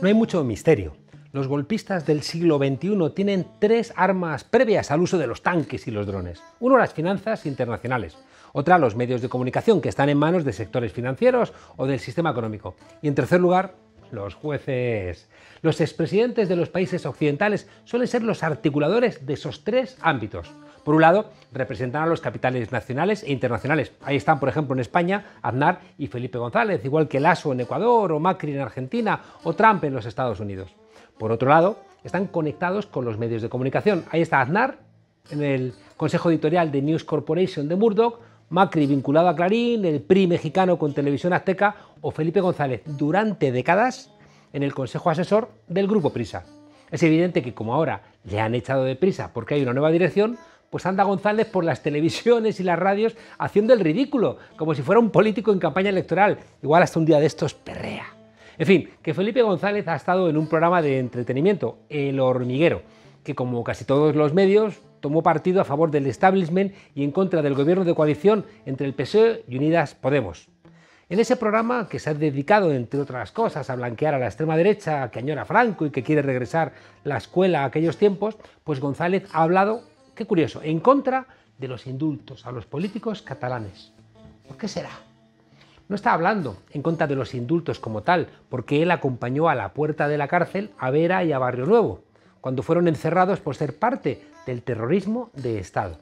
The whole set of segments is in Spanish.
No hay mucho misterio. Los golpistas del siglo XXI tienen tres armas previas al uso de los tanques y los drones. Uno, las finanzas internacionales. Otra, los medios de comunicación que están en manos de sectores financieros o del sistema económico. Y en tercer lugar, los jueces. Los expresidentes de los países occidentales suelen ser los articuladores de esos tres ámbitos. Por un lado, representan a los capitales nacionales e internacionales. Ahí están, por ejemplo, en España, Aznar y Felipe González, igual que Lasso en Ecuador, o Macri en Argentina, o Trump en los Estados Unidos. Por otro lado, están conectados con los medios de comunicación. Ahí está Aznar en el consejo editorial de News Corporation de Murdoch, Macri vinculado a Clarín, el PRI mexicano con Televisión Azteca o Felipe González durante décadas en el Consejo Asesor del Grupo Prisa. Es evidente que como ahora le han echado de prisa porque hay una nueva dirección, pues anda González por las televisiones y las radios haciendo el ridículo, como si fuera un político en campaña electoral, igual hasta un día de estos perrea. En fin, que Felipe González ha estado en un programa de entretenimiento, El Hormiguero, que como casi todos los medios tomó partido a favor del establishment y en contra del gobierno de coalición entre el PSOE y Unidas Podemos. En ese programa, que se ha dedicado, entre otras cosas, a blanquear a la extrema derecha que añora Franco y que quiere regresar la escuela a aquellos tiempos, pues González ha hablado, qué curioso, en contra de los indultos a los políticos catalanes. ¿Por qué será? No está hablando en contra de los indultos como tal, porque él acompañó a la puerta de la cárcel a Vera y a Barrio Nuevo, cuando fueron encerrados por ser parte del terrorismo de Estado.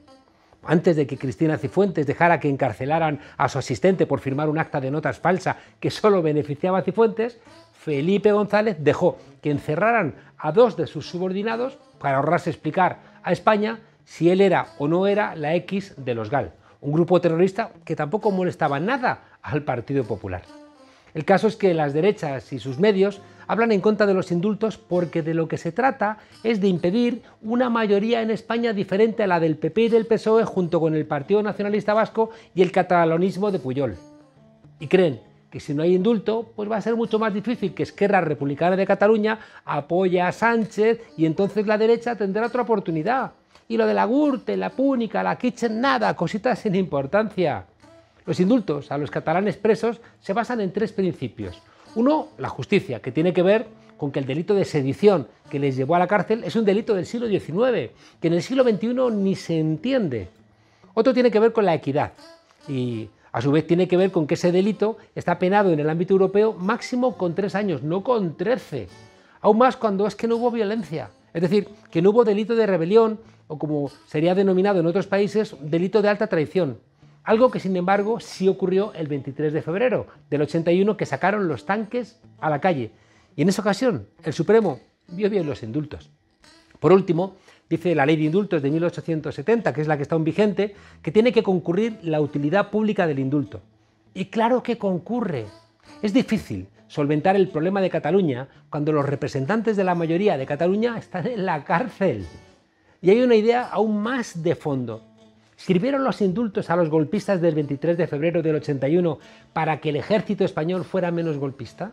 Antes de que Cristina Cifuentes dejara que encarcelaran a su asistente por firmar un acta de notas falsa que solo beneficiaba a Cifuentes, Felipe González dejó que encerraran a dos de sus subordinados para ahorrarse explicar a España si él era o no era la X de los GAL, un grupo terrorista que tampoco molestaba nada al Partido Popular. El caso es que las derechas y sus medios hablan en contra de los indultos porque de lo que se trata es de impedir una mayoría en España diferente a la del PP y del PSOE junto con el Partido Nacionalista Vasco y el catalanismo de Puyol. Y creen que si no hay indulto, pues va a ser mucho más difícil que Esquerra Republicana de Cataluña apoye a Sánchez y entonces la derecha tendrá otra oportunidad. Y lo de la Gurte, la Púnica, la Kitchen, nada, cositas sin importancia. Los indultos a los catalanes presos se basan en tres principios. Uno, la justicia, que tiene que ver con que el delito de sedición que les llevó a la cárcel es un delito del siglo XIX, que en el siglo XXI ni se entiende. Otro tiene que ver con la equidad y a su vez tiene que ver con que ese delito está penado en el ámbito europeo máximo con tres años, no con trece. Aún más cuando es que no hubo violencia. Es decir, que no hubo delito de rebelión o como sería denominado en otros países, delito de alta traición. Algo que sin embargo sí ocurrió el 23 de febrero del 81 que sacaron los tanques a la calle. Y en esa ocasión el Supremo vio bien los indultos. Por último, dice la ley de indultos de 1870, que es la que está en vigente, que tiene que concurrir la utilidad pública del indulto. Y claro que concurre. Es difícil solventar el problema de Cataluña cuando los representantes de la mayoría de Cataluña están en la cárcel. Y hay una idea aún más de fondo, sirvieron los indultos a los golpistas del 23 de febrero del 81 para que el ejército español fuera menos golpista?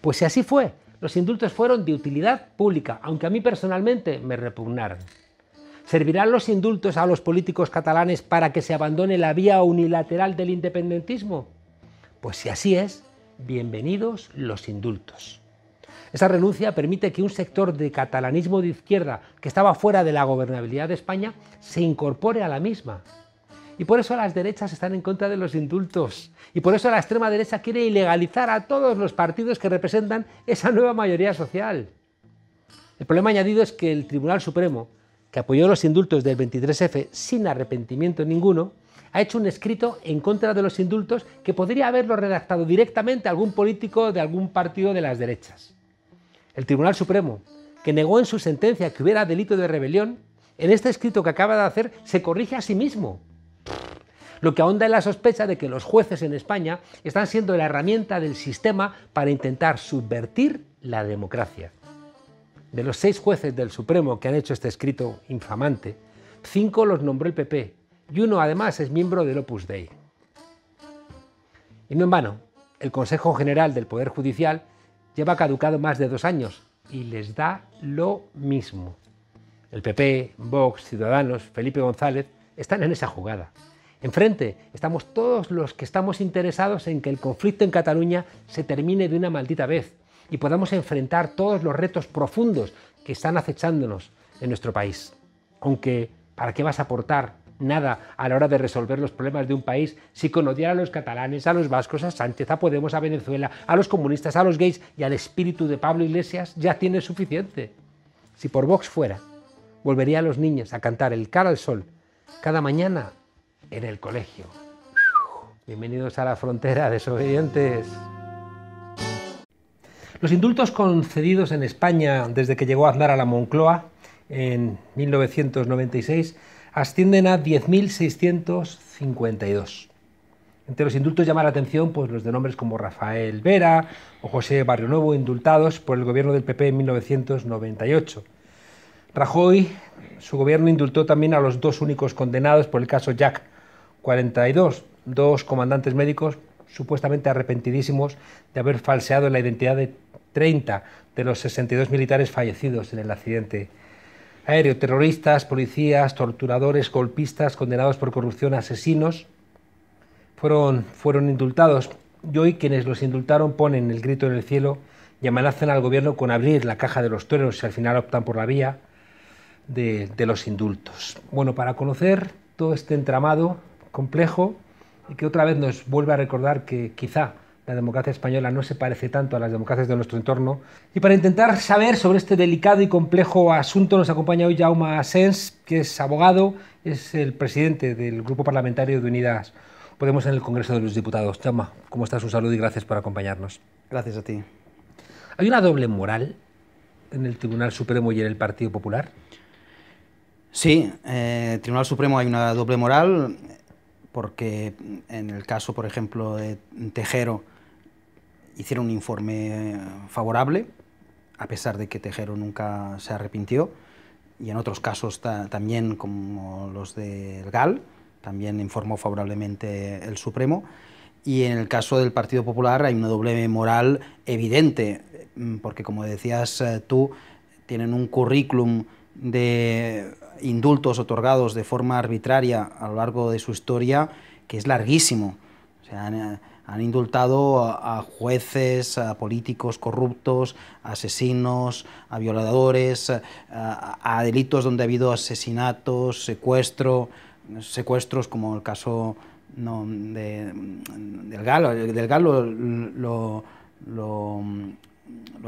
Pues si así fue, los indultos fueron de utilidad pública, aunque a mí personalmente me repugnaron. ¿Servirán los indultos a los políticos catalanes para que se abandone la vía unilateral del independentismo? Pues si así es, bienvenidos los indultos. Esa renuncia permite que un sector de catalanismo de izquierda que estaba fuera de la gobernabilidad de España se incorpore a la misma. Y por eso las derechas están en contra de los indultos. Y por eso la extrema derecha quiere ilegalizar a todos los partidos que representan esa nueva mayoría social. El problema añadido es que el Tribunal Supremo, que apoyó los indultos del 23F sin arrepentimiento ninguno, ha hecho un escrito en contra de los indultos que podría haberlo redactado directamente algún político de algún partido de las derechas. El Tribunal Supremo, que negó en su sentencia que hubiera delito de rebelión, en este escrito que acaba de hacer se corrige a sí mismo. Lo que ahonda en la sospecha de que los jueces en España están siendo la herramienta del sistema para intentar subvertir la democracia. De los seis jueces del Supremo que han hecho este escrito infamante, cinco los nombró el PP y uno además es miembro del Opus Dei. Y no en vano, el Consejo General del Poder Judicial lleva caducado más de dos años y les da lo mismo. El PP, Vox, Ciudadanos, Felipe González están en esa jugada. Enfrente estamos todos los que estamos interesados en que el conflicto en Cataluña se termine de una maldita vez y podamos enfrentar todos los retos profundos que están acechándonos en nuestro país. Aunque, ¿para qué vas a aportar nada a la hora de resolver los problemas de un país, si con odiar a los catalanes, a los vascos, a Sánchez, a Podemos, a Venezuela, a los comunistas, a los gays y al espíritu de Pablo Iglesias, ya tiene suficiente. Si por Vox fuera, volvería a los niños a cantar el cara al sol cada mañana en el colegio. Bienvenidos a la frontera, desobedientes. Los indultos concedidos en España desde que llegó Aznar a la Moncloa en 1996 ascienden a 10.652. Entre los indultos llama la atención pues, los de nombres como Rafael Vera o José Barrio Nuevo, indultados por el gobierno del PP en 1998. Rajoy, su gobierno indultó también a los dos únicos condenados por el caso Jack, 42, dos comandantes médicos supuestamente arrepentidísimos de haber falseado la identidad de 30 de los 62 militares fallecidos en el accidente aéreo, terroristas, policías, torturadores, golpistas, condenados por corrupción, asesinos, fueron, fueron indultados. Y hoy quienes los indultaron ponen el grito en el cielo y amenazan al gobierno con abrir la caja de los tueros si al final optan por la vía de, de los indultos. Bueno, para conocer todo este entramado complejo y que otra vez nos vuelve a recordar que quizá la democracia española no se parece tanto a las democracias de nuestro entorno. Y para intentar saber sobre este delicado y complejo asunto nos acompaña hoy Jaume Asens, que es abogado, es el presidente del Grupo Parlamentario de Unidas Podemos en el Congreso de los Diputados. Jaume, ¿cómo estás? Un saludo y gracias por acompañarnos. Gracias a ti. ¿Hay una doble moral en el Tribunal Supremo y en el Partido Popular? Sí, el eh, Tribunal Supremo hay una doble moral porque en el caso, por ejemplo, de Tejero, hicieron un informe favorable, a pesar de que Tejero nunca se arrepintió, y en otros casos también, como los del GAL, también informó favorablemente el Supremo, y en el caso del Partido Popular hay una doble moral evidente, mm, porque como decías eh, tú, tienen un currículum de indultos otorgados de forma arbitraria a lo largo de su historia que es larguísimo. O sea, han indultado a, jueces, a políticos corruptos, a asesinos, a violadores, a, delitos donde ha habido asesinatos, secuestro, secuestros como el caso del Galo. Del Galo lo, lo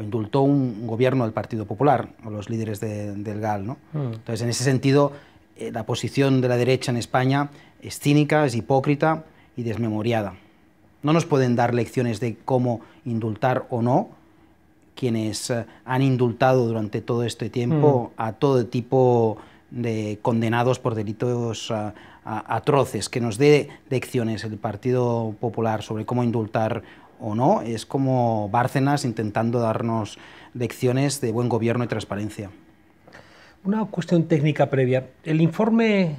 indultó un gobierno del Partido Popular, o los líderes del GAL. Ah. Entonces, en ese sentido, eh, la posición de la derecha en España es cínica, es hipócrita y desmemoriada. No nos pueden dar lecciones de cómo indultar o no quienes eh, han indultado durante todo este tiempo mm. a todo tipo de condenados por delitos eh, atroces. Que nos dé lecciones el Partido Popular sobre cómo indultar o no es como Bárcenas intentando darnos lecciones de buen gobierno y transparencia. Una cuestión técnica previa. ¿El informe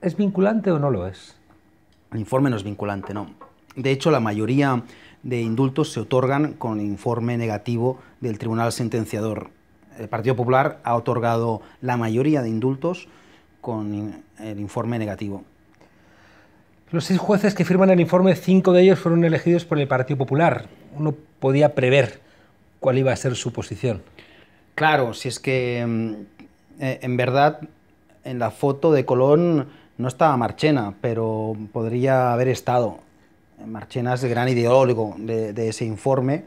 es vinculante o no lo es? El informe no es vinculante, no. De hecho, la mayoría de indultos se otorgan con informe negativo del tribunal sentenciador. El Partido Popular ha otorgado la mayoría de indultos con el informe negativo. Los seis jueces que firman el informe, cinco de ellos fueron elegidos por el Partido Popular. Uno podía prever cuál iba a ser su posición. Claro, si es que mm, e, en verdad en la foto de Colón no estaba Marchena, pero podría haber estado. Marchenas, gran ideólogo de, ese informe,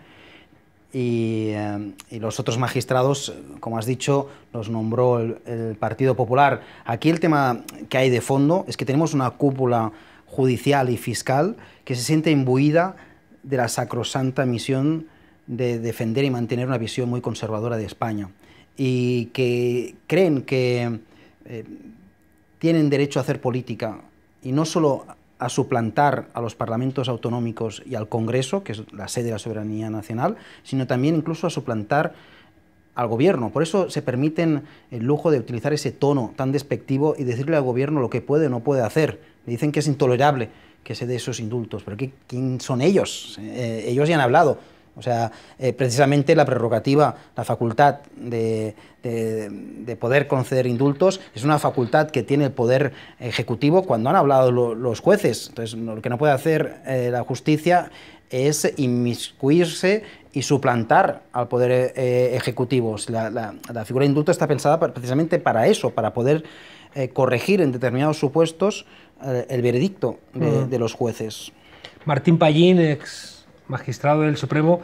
eh, y, los otros magistrados, como has dicho, los nombró el, Partido Popular. Aquí el tema que hay de fondo es que tenemos una cúpula judicial y fiscal que se siente imbuida de la sacrosanta misión de defender y mantener una visión muy conservadora de España y que creen que eh, tienen derecho a hacer política y no solo a suplantar a los parlamentos autonómicos y al Congreso, que es la sede de la soberanía nacional, sino también incluso a suplantar al gobierno. Por eso se permiten el lujo de utilizar ese tono tan despectivo y decirle al gobierno lo que puede o no puede hacer. dicen que es intolerable que se dé esos indultos, pero ¿quién son ellos? Eh, ellos ya han hablado. O sea, eh, precisamente la prerrogativa, la facultad de, poder conceder indultos es una facultad que tiene el poder ejecutivo cuando han hablado los jueces. Entonces, lo que no puede hacer eh, la justicia es inmiscuirse y suplantar al poder eh, ejecutivo. La, figura de indulto está pensada precisamente para eso, para poder corregir en determinados supuestos el veredicto de, de los jueces. Martín Pallín, ex magistrado del Supremo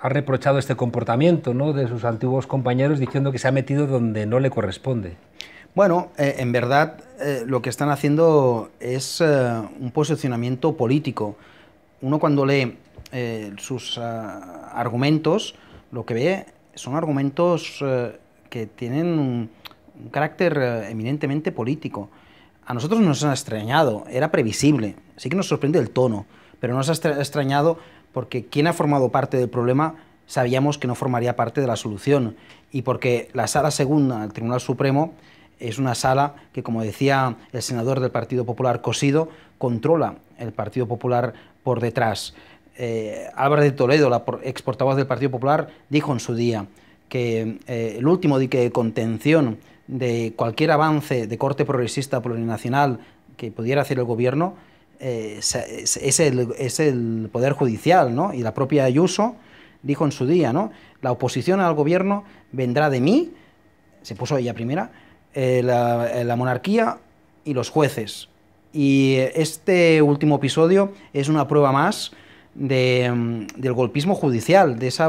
ha reprochado este comportamiento ¿no? de sus antiguos compañeros diciendo que se ha metido donde no le corresponde. Bueno, eh, en verdad eh, lo que están haciendo es eh, un posicionamiento político. Uno cuando lee sus argumentos, lo que ve son argumentos que tienen un, carácter eminentemente político. A nosotros nos ha extrañado, era previsible, sí que nos sorprende el tono pero nos ha extrañado porque quien ha formado parte del problema sabíamos que no formaría parte de la solución y porque la sala segunda del Tribunal Supremo es una sala que, como decía el senador del Partido Popular Cosido, controla el Partido Popular por detrás. Eh, Álvaro de Toledo, la ex portavoz del Partido Popular, dijo en su día que eh, el último dique de contención de cualquier avance de corte progresista plurinacional que pudiera hacer el gobierno eh, es, el, Poder Judicial, ¿no? Y la propia Ayuso dijo en su día, ¿no? La oposición al gobierno vendrá de mí, se puso ella primera, eh, eh, la, monarquía y los jueces. Y este último episodio es una prueba más mm, del golpismo judicial, de esa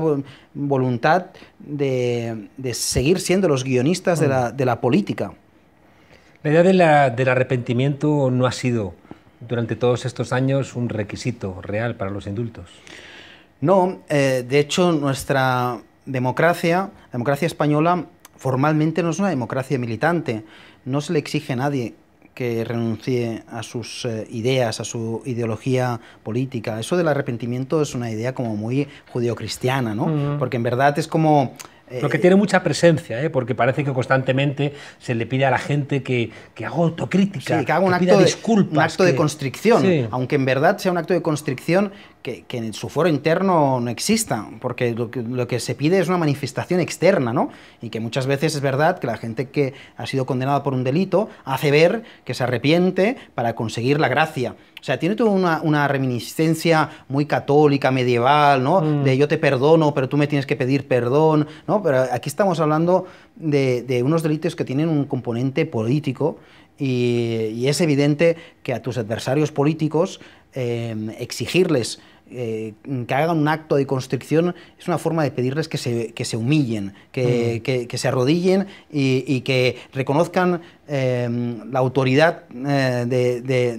voluntad de, seguir siendo los guionistas de la mm. política. La idea del arrepentimiento no ha sido durante todos estos años un requisito real para los indultos. No, eh, de hecho nuestra democracia, la democracia española, formalmente no es una democracia militante. No se le exige a nadie que renuncie a sus eh, ideas, a su ideología política. Eso del arrepentimiento es una idea como muy judeocristiana, ¿no? Porque en verdad es como lo que eh, tiene mucha presencia, ¿eh? porque parece que constantemente se le pide a la gente que, que haga autocrítica, que haga un acto de, disculpas. Un acto de constricción, aunque en verdad sea un acto de constricción que, en su foro interno no exista, porque lo que, se pide es una manifestación externa, ¿no? Y que muchas veces es verdad que la gente que ha sido condenada por un delito hace ver que se arrepiente para conseguir la gracia. O sea, tiene toda una, reminiscencia muy católica, medieval, ¿no? Mm. De yo te perdono, pero tú me tienes que pedir perdón, ¿no? Pero aquí estamos hablando de, unos delitos que tienen un componente político y, es evidente que a tus adversarios políticos eh, exigirles eh, que hagan un acto de constricción es una forma de pedirles que se, que humillen, que, se arrodillen y, que reconozcan em, la autoridad eh,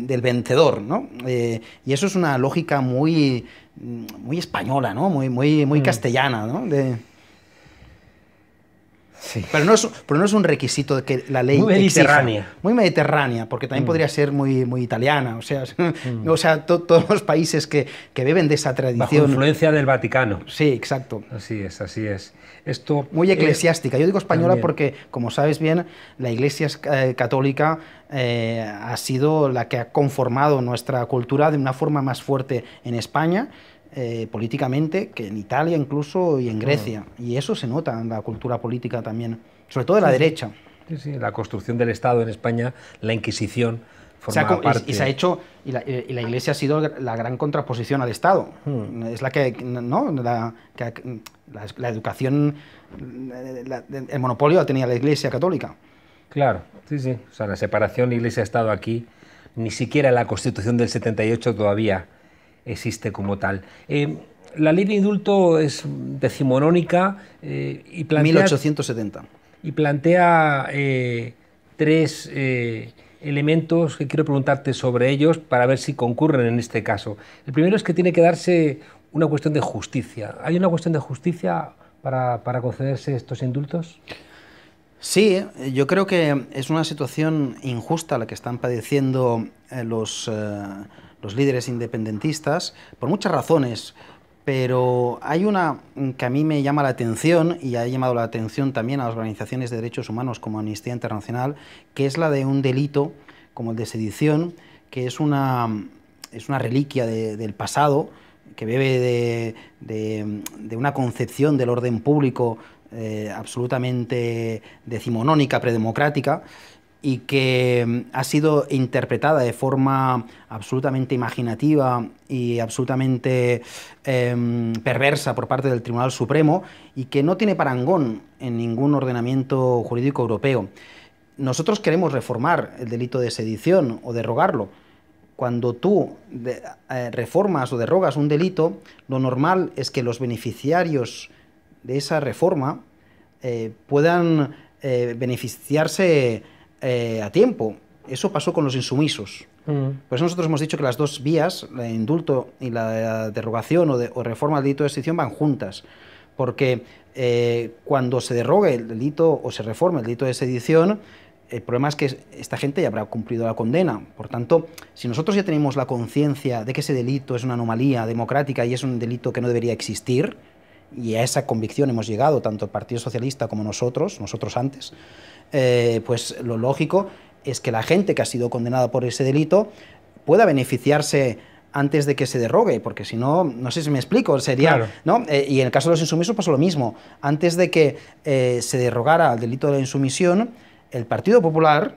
del vencedor. Eh, y eso es una lógica muy, mm, muy española, muy, muy, muy mm. castellana. Pero, no es, pero no es un requisito de que la ley. Muy mediterránea. Muy mediterránea, porque también mm. podría ser muy, muy italiana. O sea, mm. sea todos los países que, que, beben de esa tradición. Bajo influencia del Vaticano. Sí, exacto. Así es, así es. Esto muy eh, eclesiástica. Yo digo española porque, como sabes bien, la Iglesia eh, católica eh, ha sido la que ha conformado nuestra cultura de una forma más fuerte en España eh, políticamente que en Italia incluso y en ah. Grecia. Y eso se nota en la cultura política también, sobre todo de la derecha. Sí, sí, la construcción del Estado en España, la Inquisición. parte. Y, se ha hecho y la, eh, y la, Iglesia ha sido la gran contraposición al Estado hmm. es la que no la, educación el monopolio la tenía la Iglesia católica claro sí sí o sea la separación Iglesia Estado aquí ni siquiera la Constitución del 78 todavía existe como tal. Eh, la ley de indulto es decimonónica eh, y plantea... 1870. Y plantea eh, tres elementos que quiero preguntarte sobre ellos para ver si concurren en este caso. El primero es que tiene que darse una cuestión de justicia. ¿Hay una cuestión de justicia para, para concederse estos indultos? Sí, eh, yo creo que es una situación injusta la que están padeciendo eh, los, eh, los líderes independentistas, por muchas razones, pero hay una que a mí me llama la atención y ha llamado la atención también a las organizaciones de derechos humanos como Amnistía Internacional, que es la de un delito como el de sedición, que es una, es una reliquia del pasado, que bebe de, de, una concepción del orden público eh, absolutamente decimonónica, predemocrática, y que mm, ha sido interpretada de forma absolutamente imaginativa y absolutamente em, perversa por parte del Tribunal Supremo y que no tiene parangón en ningún ordenamiento jurídico europeo. Nosotros queremos reformar el delito de sedición o derrogarlo. Cuando tú eh, reformas o derrogas un delito, lo normal es que los beneficiarios de esa reforma eh, puedan eh, beneficiarse eh, a tiempo. Eso pasó con los insumisos. Mm. Por eso nosotros hemos dicho que las dos vías, la indulto y la, derogación o, reforma del delito de sedición, van juntas. Porque cuando se derrogue el delito o se reforma el delito de sedición, el problema es que esta gente ya habrá cumplido la condena. Por tanto, si nosotros ya tenemos la conciencia de que ese delito es una anomalía democrática y es un delito que no debería existir, y a esa convicción hemos llegado, tanto el Partido Socialista como nosotros, nosotros antes, eh, pues lo lógico es que la gente que ha sido condenada por ese delito pueda beneficiarse antes de que se derrogue, porque si no, no sé si me explico, sería... ¿no? Eh, y en el caso de los insumisos pasó lo mismo. Antes de que eh, se derogara el delito de la insumisión, el Partido Popular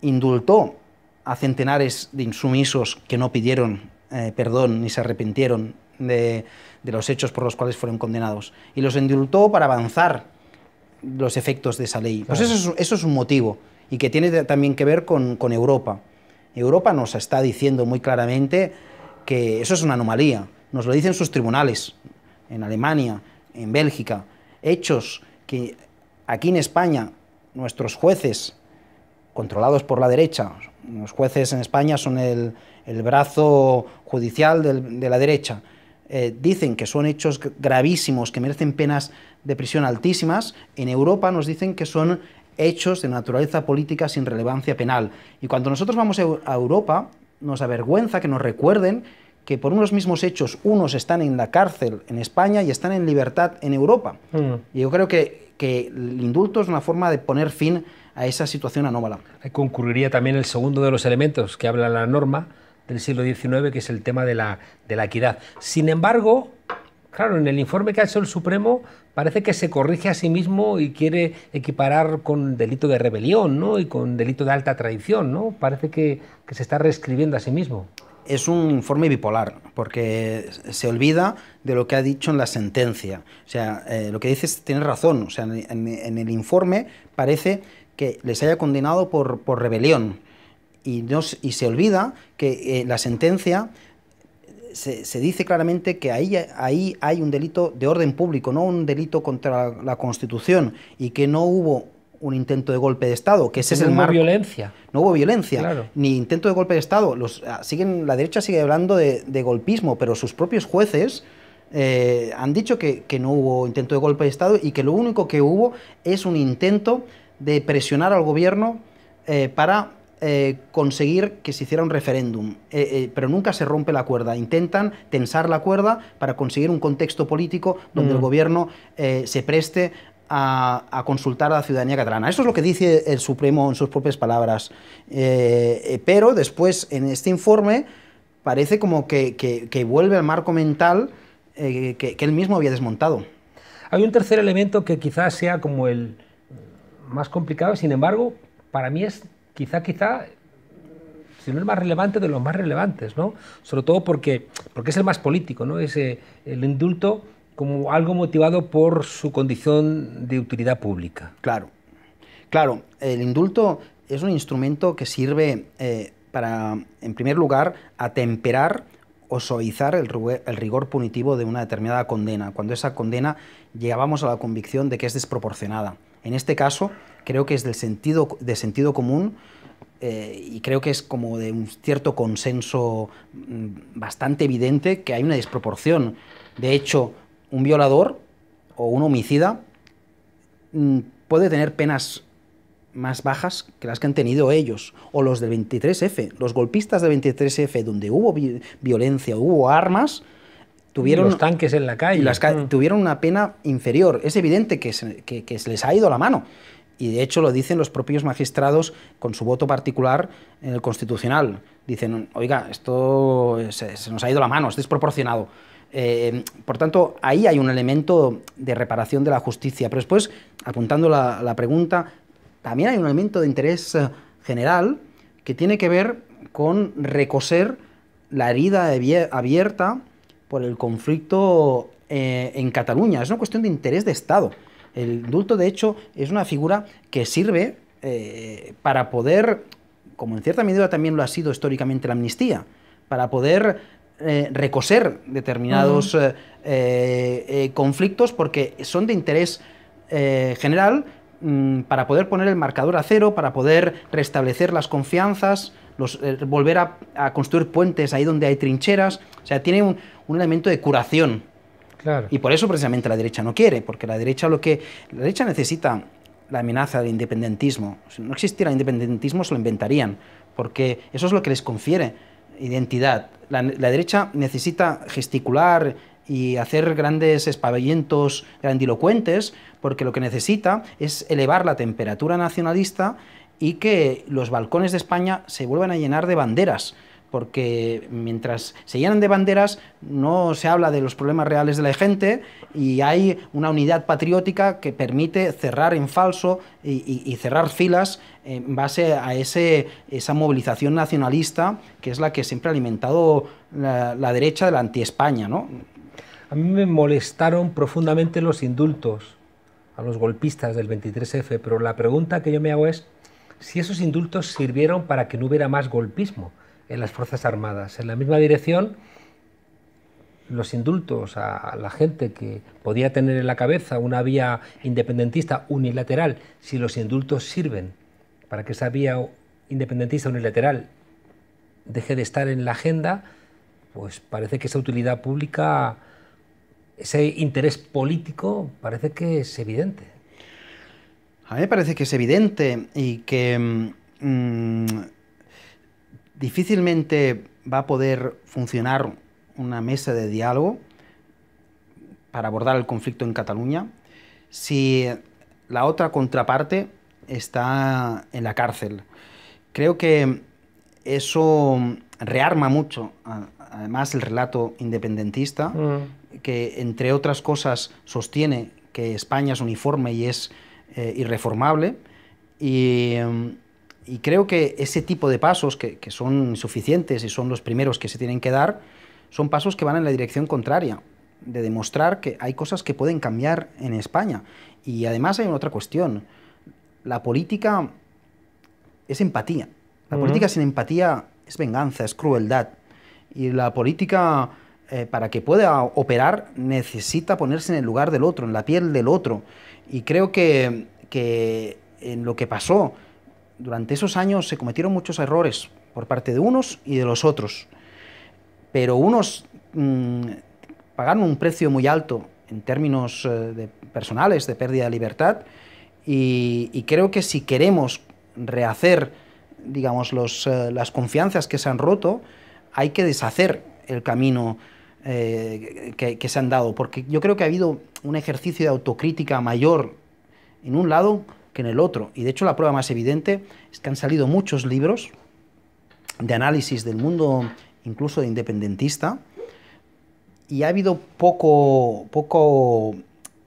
indultó a centenares de insumisos que no pidieron perdón ni se arrepintieron de, de los hechos por los cuales fueron condenados y los indultó para avanzar los efectos de esa ley. Pues eso es, un motivo y que tiene también que ver con, Europa. Europa nos está diciendo muy claramente que eso es una anomalía. Nos lo dicen sus tribunales, en Alemania, en Bélgica, hechos que aquí en España nuestros jueces, controlados por la derecha, los jueces en España son el, el brazo judicial de la derecha, eh, dicen que son hechos gravísimos, que merecen penas de prisión altísimas, en Europa nos dicen que son hechos de naturaleza política sin relevancia penal. Y cuando nosotros vamos a Europa, nos avergüenza que nos recuerden que por unos mismos hechos unos están en la cárcel en España y están en libertad en Europa. Mm. Y yo creo que, el indulto es una forma de poner fin a esa situación anómala. Concurriría también el segundo de los elementos que habla la norma, del siglo XIX, que es el tema de la, equidad. Sin embargo, claro, en el informe que ha hecho el Supremo parece que se corrige a sí mismo y quiere equiparar con delito de rebelión ¿no? y con delito de alta traición. ¿no? Parece que, se está reescribiendo a sí mismo. Es un informe bipolar, porque se olvida de lo que ha dicho en la sentencia. O sea, eh, lo que dices tienes razón. O sea, en, el informe parece que les haya condenado por, por rebelión y, se olvida que eh, la sentencia se, dice claramente que ahí, ahí hay un delito de orden público, no un delito contra la, Constitución, y que no hubo un intento de golpe de Estado, que ese es el marco. hubo violencia. No hubo violencia, ni intento de golpe de Estado. Los, ah, siguen, la derecha sigue hablando de, golpismo, pero sus propios jueces eh, han dicho que, no hubo intento de golpe de Estado y que lo único que hubo es un intento de presionar al gobierno eh, para eh, conseguir que se hiciera un referéndum, eh, eh, pero nunca se rompe la cuerda. Intentan tensar la cuerda para conseguir un contexto político donde el mm. gobierno se preste a, consultar a la ciudadanía catalana. Eso es lo que dice el Supremo en sus propias palabras. pero después, en este informe, parece como que, vuelve al marco mental que, que él mismo había desmontado. Hay un tercer elemento que quizás sea como el más complicado, sin embargo, para mí es quizá, quizá, si no el más relevante, de los más relevantes, ¿no? Sobre todo porque, porque es el más político, ¿no? Es eh, el indulto como algo motivado por su condición de utilidad pública. Claro, claro, el indulto es un instrumento que sirve eh, para, en primer lugar, atemperar o suavizar el, rigor punitivo de una determinada condena, cuando esa condena llegábamos a la convicción de que es desproporcionada. En este caso, creo que es del sentido, de sentido común eh, y creo que es como de un cierto consenso mm, bastante evidente que hay una desproporción. De hecho, un violador o un homicida mm, puede tener penas más bajas que las que han tenido ellos, o los del 23F. Los golpistas del 23F, donde hubo violencia, hubo armas, tuvieron los tanques en la calle. Mm. Tuvieron una pena inferior. Es evidente que se, les ha ido la mano. Y de hecho lo dicen los propios magistrados con su voto particular en el Constitucional. Dicen, oiga, esto eh, se, nos ha ido la mano, es desproporcionado. Eh, por tanto, ahí hay un elemento de reparación de la justicia. Pero después, apuntando la, la pregunta, también hay un elemento de interés eh, general que tiene que ver con recoser la herida abierta por el conflicto eh, en Cataluña. Es una cuestión de interés de Estado. El dulto, de hecho, es una figura que sirve eh, para poder, como en cierta medida también lo ha sido históricamente la amnistía, para poder eh, recoser determinados conflictos porque son de interés general mm, para poder poner el marcador a cero, para poder restablecer las confianzas, eh, volver a, construir puentes ahí donde hay trincheras. O sea, tiene un, elemento de curación. Y por eso precisamente la derecha no quiere, porque la derecha lo que. La derecha necesita la amenaza del independentismo. Si no existiera el independentismo, se lo inventarían, porque eso es lo que les confiere identidad. La, derecha necesita gesticular y hacer grandes espavientos grandilocuentes, porque lo que necesita es elevar la temperatura nacionalista y que los balcones de España se vuelvan a llenar de banderas porque mientras se llenan de banderas no se habla de los problemas reales de la gente y hay una unidad patriótica que permite cerrar en falso y, cerrar filas en base a ese, esa movilización nacionalista que es la que siempre ha alimentado la, derecha de la anti-España. ¿no? A mí me molestaron profundamente los indultos a los golpistas del 23F, pero la pregunta que yo me hago es, si esos indultos sirvieron para que no hubiera más golpismo en las Fuerzas Armadas. En la misma dirección, los indultos a la gente que podía tener en la cabeza una vía independentista unilateral, si los indultos sirven para que esa vía independentista unilateral deje de estar en la agenda, pues parece que esa utilidad pública, ese interés político, parece que es evidente. A mí me parece que es evidente y que mm, mm, difícilmente va a poder funcionar una mesa de diálogo para abordar el conflicto en Cataluña si la otra contraparte está en la cárcel. Creo que eso rearma mucho, además, el relato independentista, mm. que, entre otras cosas, sostiene que España es uniforme y es eh, irreformable mm, y, creo que ese tipo de pasos que, son suficientes y son los primeros que se tienen que dar, son pasos que van en la dirección contraria, de demostrar que hay cosas que pueden cambiar en España. Y además hay otra cuestión, la política es empatía, la política sin empatía es venganza, es crueldad. Y la política eh, para que pueda operar, necesita ponerse en el lugar del otro, en la piel del otro. Y creo que, en lo que pasó, durante esos años se cometieron muchos errores por parte de unos y de los otros. Pero unos mm, pagaron un precio muy alto en términos eh, de personales, de pérdida de libertad, y, creo que si queremos rehacer, digamos, los, eh, las confianzas que se han roto, hay que deshacer el camino eh, que, se han dado, porque yo creo que ha habido un ejercicio de autocrítica mayor en un lado que en el otro. Y de hecho la prueba más evidente es que han salido muchos libros de análisis del mundo, incluso de independentista, y ha habido poco, poco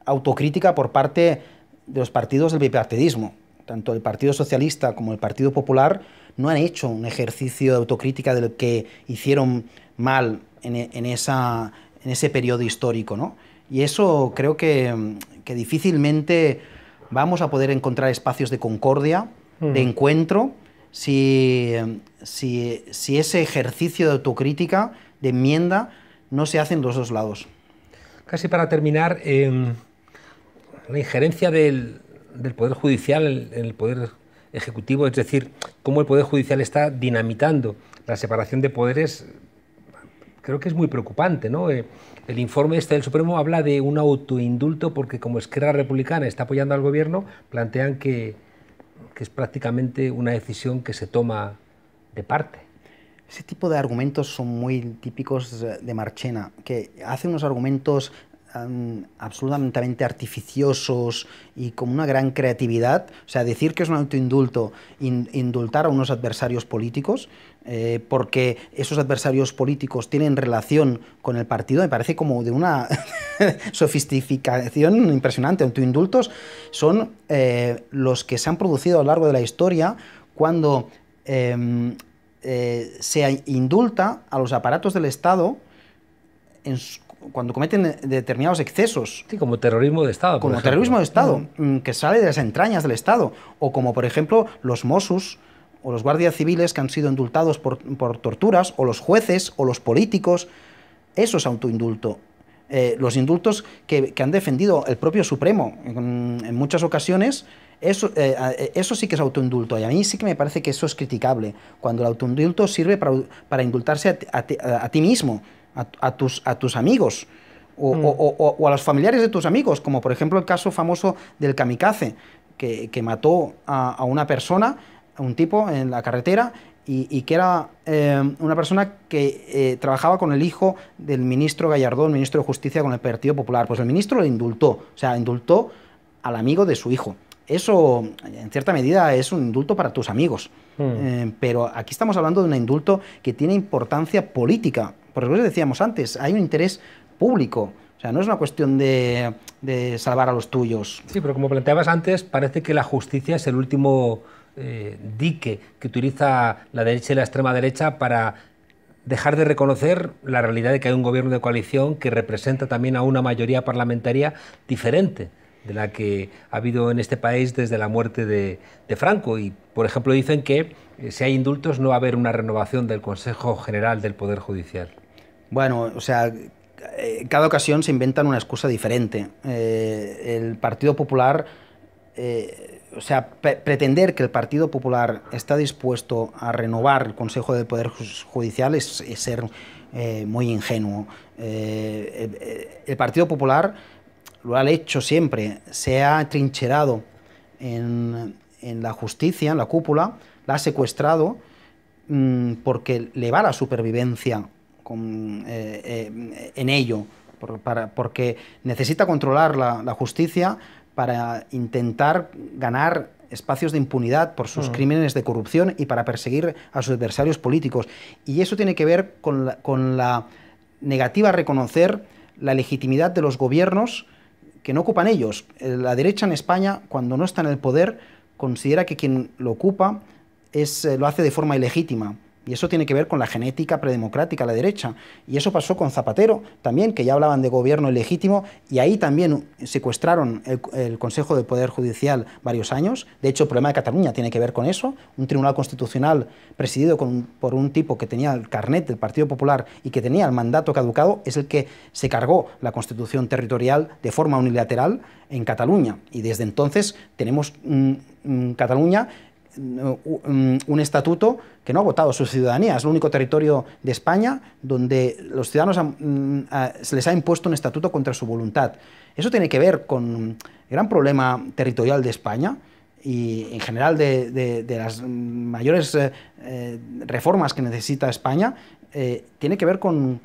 autocrítica por parte de los partidos del bipartidismo. Tanto el Partido Socialista como el Partido Popular no han hecho un ejercicio de autocrítica de lo que hicieron mal en, ese periodo histórico. Y eso creo que, difícilmente vamos a poder encontrar espacios de concordia, de mm. encuentro, si, ese ejercicio de autocrítica, de enmienda, no se hace en los dos lados. Casi para terminar, em, la injerencia del, Poder Judicial en el Poder Ejecutivo, es decir, cómo el Poder Judicial está dinamitando la separación de poderes creo que es muy preocupante. ¿no? Eh, el informe este del Supremo habla de un autoindulto porque como Esquerra Republicana está apoyando al gobierno, plantean que, que es prácticamente una decisión que se toma de parte. Ese tipo de argumentos son muy típicos de Marchena, que hace unos argumentos absolutamente artificiosos y con una gran creatividad. O sea, decir que es un autoindulto, indultar a unos adversarios políticos, eh, porque esos adversarios políticos tienen relación con el partido, me parece como de una sofisticación impresionante. indultos son eh, los que se han producido a lo largo de la historia cuando em, eh, se indulta a los aparatos del Estado cuando cometen determinados excesos. Sí, como terrorismo de Estado. Como terrorismo de Estado, mm, que sale de las entrañas del Estado. O como, por ejemplo, los Mossos, o los guardias civiles que han sido indultados por, torturas, o los jueces, o los políticos. Eso es autoindulto. Eh, los indultos que, han defendido el propio Supremo en, muchas ocasiones, eso, eh, eh, eso, sí que es autoindulto y a mí sí que me parece que eso es criticable, cuando el autoindulto sirve para, indultarse a, ti, a mismo, a tus, a, tus, amigos. Mm. O, a los familiares de tus amigos, como por ejemplo el caso famoso del kamikaze, que, que mató a una persona un tipo en la carretera y, que era eh, una persona que eh, trabajaba con el hijo del ministro Gallardón, ministro de Justicia con el Partido Popular. Pues el ministro le indultó, o sea, indultó al amigo de su hijo. Eso, en cierta medida, es un indulto para tus amigos. Hmm. Eh, pero aquí estamos hablando de un indulto que tiene importancia política. Por eso decíamos antes, hay un interés público. O sea, no es una cuestión de, de, salvar a los tuyos. Sí, pero como planteabas antes, parece que la justicia es el último eh, dique que utiliza la derecha y la extrema derecha para dejar de reconocer la realidad de que hay un gobierno de coalición que representa también a una mayoría parlamentaria diferente de la que ha habido en este país desde la muerte de, Franco. Y, por ejemplo, dicen que eh, si hay indultos no va a haber una renovación del Consejo General del Poder Judicial. Bueno, o sea, eh, cada ocasión se inventan una excusa diferente. el Partido Popular o sea, pretender que el Partido Popular está dispuesto a renovar el Consejo de Poder Judicial es, ser eh, muy ingenuo. Eh, eh, el Partido Popular lo ha hecho siempre, se ha trincherado en, la justicia, en la cúpula, la ha secuestrado mm, porque le va la supervivencia en ello, porque necesita controlar la justicia para intentar ganar espacios de impunidad por sus mm. crímenes de corrupción y para perseguir a sus adversarios políticos. Y eso tiene que ver con la, con la negativa a reconocer la legitimidad de los gobiernos que no ocupan ellos. Eh, la derecha en España, cuando no está en el poder, considera que quien lo ocupa es, eh, lo hace de forma ilegítima. Y eso tiene que ver con la genética predemocrática, la derecha. Y eso pasó con Zapatero también, que ya hablaban de gobierno ilegítimo, y ahí también secuestraron el, Consejo de Poder Judicial varios años. De hecho, el problema de Cataluña tiene que ver con eso. Un tribunal constitucional presidido por un tipo que tenía el carnet del Partido Popular y que tenía el mandato caducado es el que se cargó la constitución territorial de forma unilateral en Cataluña. Y desde entonces tenemos mm, mm, Cataluña un estatuto que no ha votado su ciudadanía. Es el único territorio de España donde los ciudadanos mm, se les ha impuesto un estatuto contra su voluntad. Eso tiene que ver con el gran problema territorial de España y en general de, las mayores eh, eh, reformas que necesita España, eh, tiene que ver con,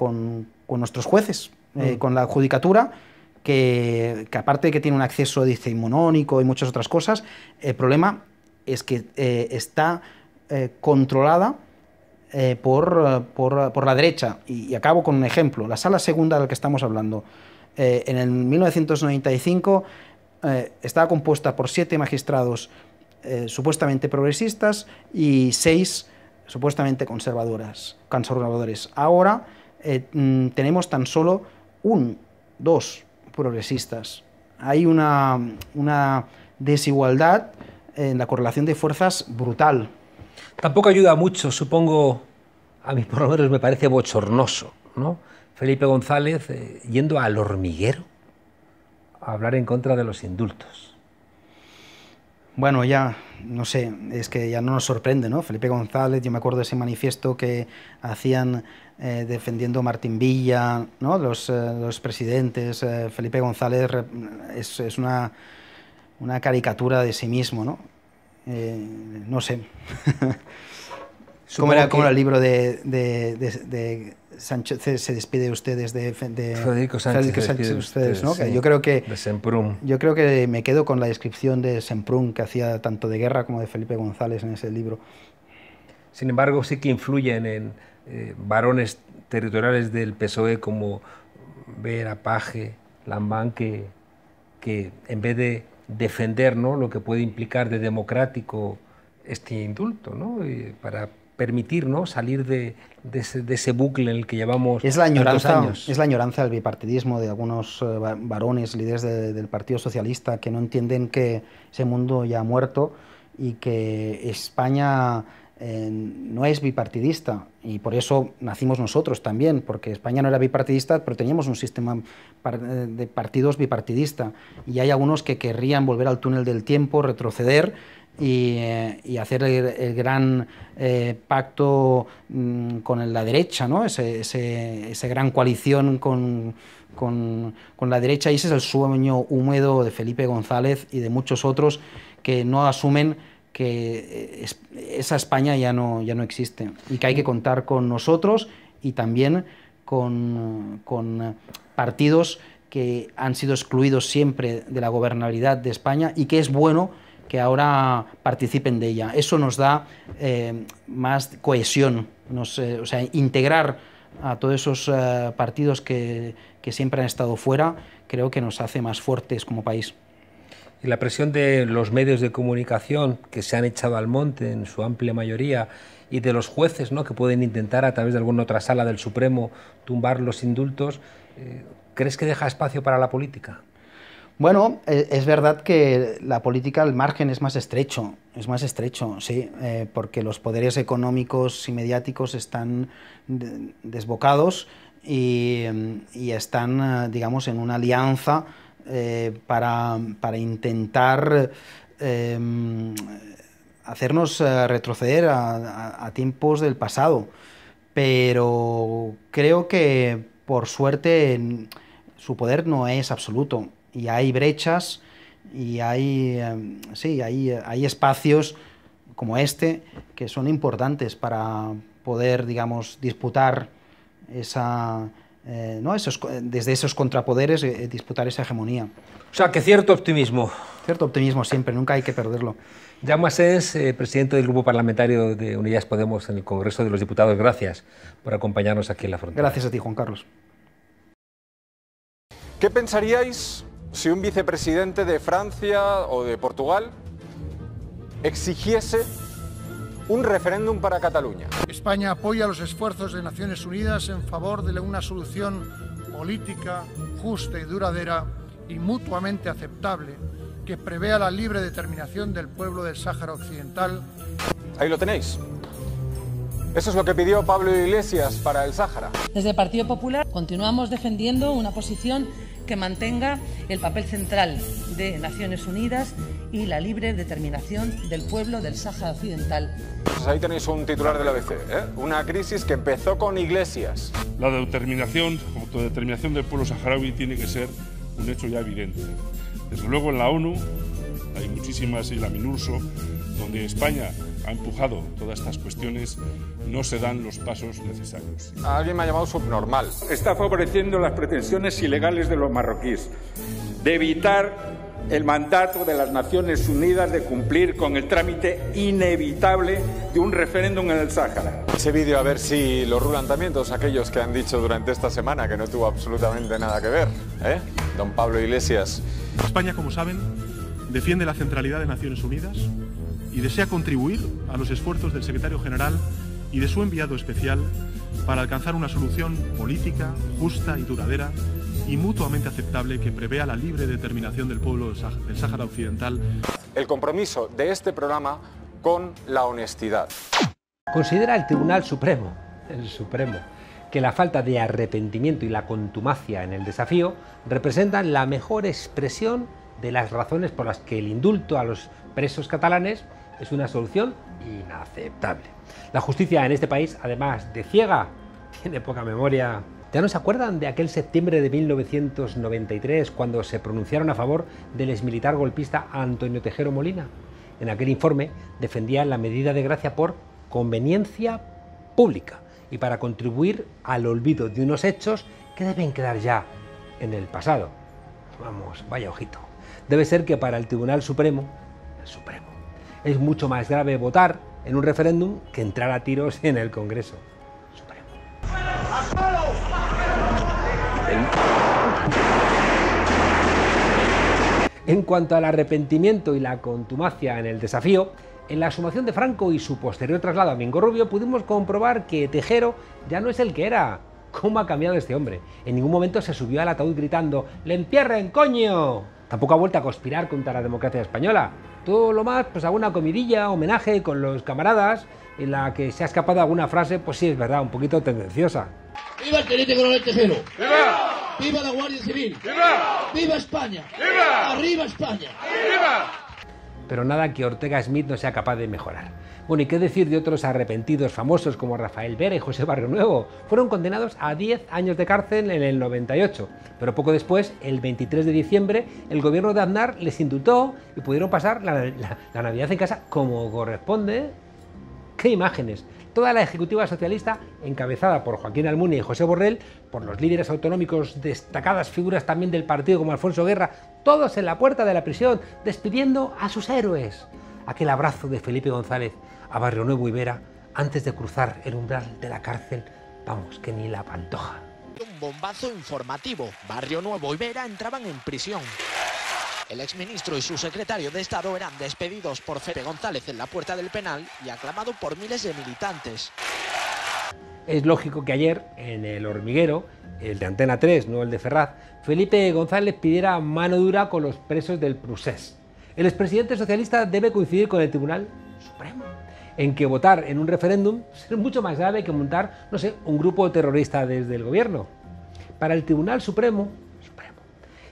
nuestros jueces, mm. con la judicatura. Que, aparte de que tiene un acceso dice, y muchas otras cosas, el problema es que eh, está eh, controlada eh, por, la derecha. Y, acabo con un ejemplo, la sala segunda de la que estamos hablando. en el 1995 estaba compuesta por siete magistrados supuestamente progresistas y seis supuestamente conservadoras, conservadores. Ahora mm, tenemos tan solo un, dos progresistas. Hay una, una desigualdad en la correlación de fuerzas brutal. Tampoco ayuda mucho, supongo, a mí por lo menos me parece bochornoso, ¿no? Felipe González eh, yendo al hormiguero a hablar en contra de los indultos. Bueno, ya, no sé, es que ya no nos sorprende, ¿no? Felipe González, yo me acuerdo de ese manifiesto que hacían eh, defendiendo Martín Villa, ¿no? Los, eh, presidentes, Felipe González es una una caricatura de sí mismo, ¿no? Eh, no sé. ¿Cómo era, el libro de, de, se despide ustedes de, Federico Sánchez, ustedes, yo creo que yo creo que me quedo con la descripción de Semprún, que hacía tanto de Guerra como de Felipe González en ese libro. Sin embargo, sí que influyen en eh, varones territoriales del PSOE como Vera Paje, Lambán que en vez de defender lo que puede implicar de democrático este indulto, ¿no? para permitir salir de, ese, bucle en el que llevamos es la añoranza, Es la añoranza del bipartidismo de algunos eh, varones, líderes del Partido Socialista, que no entienden que ese mundo ya ha muerto y que España no es bipartidista y por eso nacimos nosotros también, porque España no era bipartidista, pero teníamos un sistema eh, de partidos bipartidista y hay algunos que querrían volver al túnel del tiempo, retroceder y, eh, hacer el, gran eh, pacto mm, con la derecha, ¿no? ese, gran coalición con, con, la derecha y ese es el sueño húmedo de Felipe González y de muchos otros que no asumen que eh, esa España ya no, ya no existe y que hay que contar con nosotros y también con, partidos que han sido excluidos siempre de la gobernabilidad de España y que es bueno que ahora participen de ella. Eso nos da eh, más cohesión, nos, o sea, integrar a todos esos eh, partidos que, que siempre han estado fuera, creo que nos hace más fuertes como país y la presión de los medios de comunicación que se han echado al monte en su amplia mayoría y de los jueces que pueden intentar a través de alguna otra sala del Supremo tumbar los indultos, eh, ¿crees que deja espacio para la política? Bueno, e, es verdad que la política, al margen es más estrecho, es más estrecho, sí, eh, porque los poderes económicos y mediáticos están desbocados y, y están, eh, digamos, en una alianza eh, para, intentar em, hacernos eh, retroceder a, tiempos del pasado. Pero creo que, por suerte, su poder no es absoluto. Y hay brechas y hay, em, sí, hay, hay espacios como este que son importantes para poder, digamos, disputar esa, eh, ¿no? esos, eh, desde esos contrapoderes eh, disputar esa hegemonía. O sea, que cierto optimismo. Cierto optimismo siempre, nunca hay que perderlo. Llamas es presidente del Grupo Parlamentario de Unidas Podemos en el Congreso de los Diputados. Gracias por acompañarnos aquí en la frontera. Gracias a ti, Juan Carlos. ¿Qué pensaríais si un vicepresidente de Francia o de Portugal exigiese un referéndum para Cataluña. España apoya los esfuerzos de Naciones Unidas en favor de una solución política, justa y duradera y mutuamente aceptable que prevea la libre determinación del pueblo del Sáhara Occidental. Ahí lo tenéis. Eso es lo que pidió Pablo Iglesias para el Sáhara. Desde el Partido Popular continuamos defendiendo una posición que mantenga el papel central de Naciones Unidas y la libre determinación del pueblo del Sáhara Occidental. Pues ahí tenéis un titular del ABC, ¿eh? una crisis que empezó con Iglesias. La determinación, autodeterminación del pueblo saharaui tiene que ser un hecho ya evidente. Desde luego en la ONU hay muchísimas, y la MINURSO, donde España ha empujado todas estas cuestiones, no se dan los pasos necesarios. Alguien me ha llamado subnormal. Está favoreciendo las pretensiones ilegales de los marroquíes de evitar el mandato de las Naciones Unidas de cumplir con el trámite inevitable de un referéndum en el Sáhara. Ese vídeo a ver si lo rulan también todos aquellos que han dicho durante esta semana que no tuvo absolutamente nada que ver. ¿eh? Don Pablo Iglesias. España, como saben, defiende la centralidad de Naciones Unidas y desea contribuir a los esfuerzos del secretario general y de su enviado especial para alcanzar una solución política, justa y duradera y mutuamente aceptable que prevea la libre determinación del pueblo del Sáhara Occidental. El compromiso de este programa con la honestidad. Considera el Tribunal Supremo, el Supremo, que la falta de arrepentimiento y la contumacia en el desafío representan la mejor expresión de las razones por las que el indulto a los presos catalanes es una solución inaceptable. La justicia en este país, además de ciega, tiene poca memoria. ¿Ya no se acuerdan de aquel septiembre de 1993 cuando se pronunciaron a favor del exmilitar golpista Antonio Tejero Molina? En aquel informe defendía la medida de gracia por conveniencia pública y para contribuir al olvido de unos hechos que deben quedar ya en el pasado. Vamos, vaya ojito. Debe ser que para el Tribunal Supremo, el Supremo, es mucho más grave votar en un referéndum que entrar a tiros en el Congreso. En cuanto al arrepentimiento y la contumacia en el desafío, en la sumación de Franco y su posterior traslado a Mingo Rubio pudimos comprobar que Tejero ya no es el que era. ¿Cómo ha cambiado este hombre? En ningún momento se subió al ataúd gritando ¡Le empierren, coño! Tampoco ha vuelto a conspirar contra la democracia española. Todo lo más, pues alguna comidilla, homenaje con los camaradas, en la que se ha escapado alguna frase, pues sí, es verdad, un poquito tendenciosa. ¡Viva el teniente coronel Tejero! ¡Viva! ¡Viva la Guardia Civil! ¡Viva! ¡Viva España! ¡Viva! ¡Arriba España! ¡Viva! pero nada que Ortega Smith no sea capaz de mejorar. Bueno, ¿y qué decir de otros arrepentidos famosos como Rafael Vera y José Barrio Nuevo? Fueron condenados a 10 años de cárcel en el 98, pero poco después, el 23 de diciembre, el gobierno de Aznar les indultó y pudieron pasar la Navidad en casa como corresponde. ¡Qué imágenes! toda la ejecutiva socialista, encabezada por Joaquín Almunia y José Borrell, por los líderes autonómicos, destacadas figuras también del partido como Alfonso Guerra, todos en la puerta de la prisión, despidiendo a sus héroes. Aquel abrazo de Felipe González a Barrio Nuevo Ibera antes de cruzar el umbral de la cárcel, vamos, que ni la pantoja. Un bombazo informativo. Barrio Nuevo Ibera entraban en prisión. El exministro y su secretario de Estado eran despedidos por Felipe González en la puerta del penal y aclamado por miles de militantes. Es lógico que ayer, en el hormiguero, el de Antena 3, no el de Ferraz, Felipe González pidiera mano dura con los presos del Prusés. El expresidente socialista debe coincidir con el Tribunal Supremo en que votar en un referéndum es mucho más grave que montar, no sé, un grupo terrorista desde el gobierno. Para el Tribunal Supremo,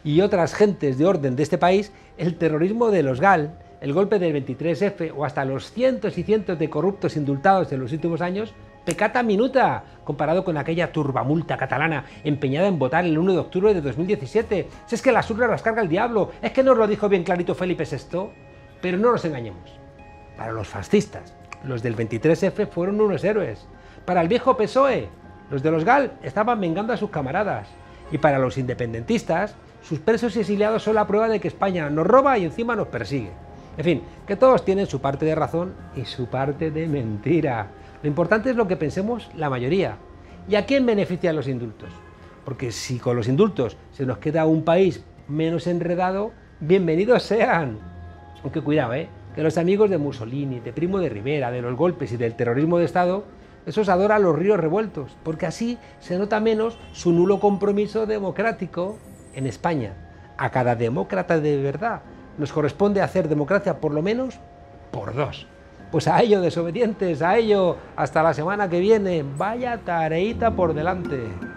y otras gentes de orden de este país el terrorismo de los GAL, el golpe del 23F o hasta los cientos y cientos de corruptos indultados en los últimos años, pecata minuta comparado con aquella turbamulta catalana empeñada en votar el 1 de octubre de 2017. Si es que las urnas las carga el diablo, es que nos lo dijo bien clarito Felipe VI. Pero no nos engañemos. Para los fascistas, los del 23F fueron unos héroes. Para el viejo PSOE, los de los GAL estaban vengando a sus camaradas. Y para los independentistas, sus presos y exiliados son la prueba de que España nos roba y encima nos persigue. En fin, que todos tienen su parte de razón y su parte de mentira. Lo importante es lo que pensemos la mayoría. ¿Y a quién benefician los indultos? Porque si con los indultos se nos queda un país menos enredado, bienvenidos sean. Aunque cuidado, ¿eh? que los amigos de Mussolini, de Primo de Rivera, de los golpes y del terrorismo de Estado, esos adoran los ríos revueltos, porque así se nota menos su nulo compromiso democrático en España. A cada demócrata de verdad nos corresponde hacer democracia por lo menos por dos. Pues a ello, desobedientes, a ello, hasta la semana que viene. Vaya tareita por delante.